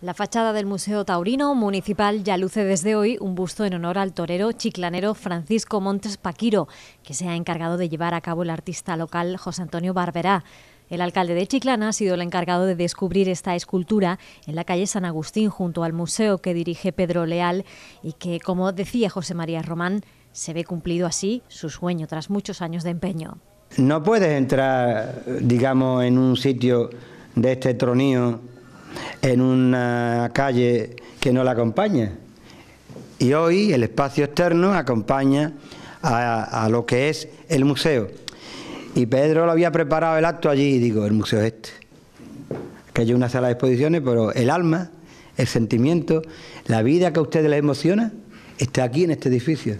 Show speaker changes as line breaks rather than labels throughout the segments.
La fachada del Museo Taurino Municipal ya luce desde hoy un busto en honor al torero chiclanero Francisco Montes Paquiro, que se ha encargado de llevar a cabo el artista local José Antonio Barberá. El alcalde de Chiclana ha sido el encargado de descubrir esta escultura en la calle San Agustín junto al museo que dirige Pedro Leal y que, como decía José María Román, se ve cumplido así su sueño tras muchos años de empeño.
No puedes entrar, digamos, en un sitio de este tronío en una calle que no la acompaña. Y hoy el espacio externo acompaña a, lo que es el museo. Y Pedro lo había preparado el acto allí y digo, el museo es este. Que hay una sala de exposiciones, pero el alma, el sentimiento, la vida que a ustedes les emociona, está aquí en este edificio.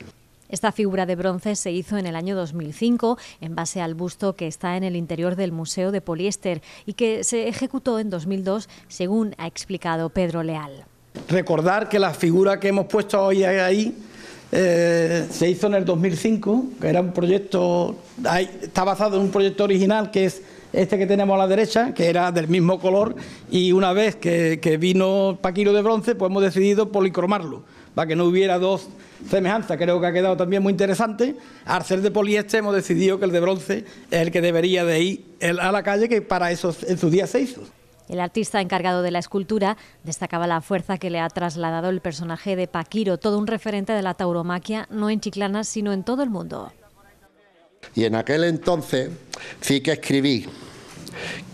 Esta figura de bronce se hizo en el año 2005 en base al busto que está en el interior del Museo de Poliéster y que se ejecutó en 2002, según ha explicado Pedro Leal.
Recordar que la figura que hemos puesto hoy ahí eh, se hizo en el 2005, que era un proyecto, está basado en un proyecto original que es este que tenemos a la derecha, que era del mismo color, y una vez que, vino Paquiro de bronce, pues hemos decidido policromarlo, para que no hubiera dos semejanzas. Creo que ha quedado también muy interesante. Al ser de poliéster hemos decidido que el de bronce es el que debería de ir a la calle, que para eso en su día se hizo.
El artista encargado de la escultura destacaba la fuerza que le ha trasladado el personaje de Paquiro, todo un referente de la tauromaquia, no en Chiclana, sino en todo el mundo.
Y en aquel entonces sí que escribí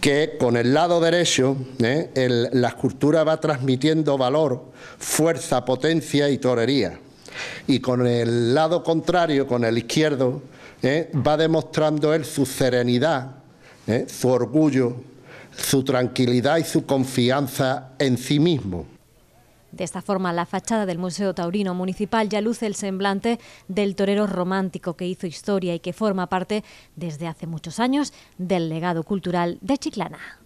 que con el lado derecho ¿eh? la escultura va transmitiendo valor, fuerza, potencia y torería. Y con el lado contrario, con el izquierdo, ¿eh? va demostrando él su serenidad, ¿eh? su orgullo, su tranquilidad y su confianza en sí mismo.
De esta forma, la fachada del Museo Taurino Municipal ya luce el semblante del torero romántico que hizo historia y que forma parte desde hace muchos años del legado cultural de Chiclana.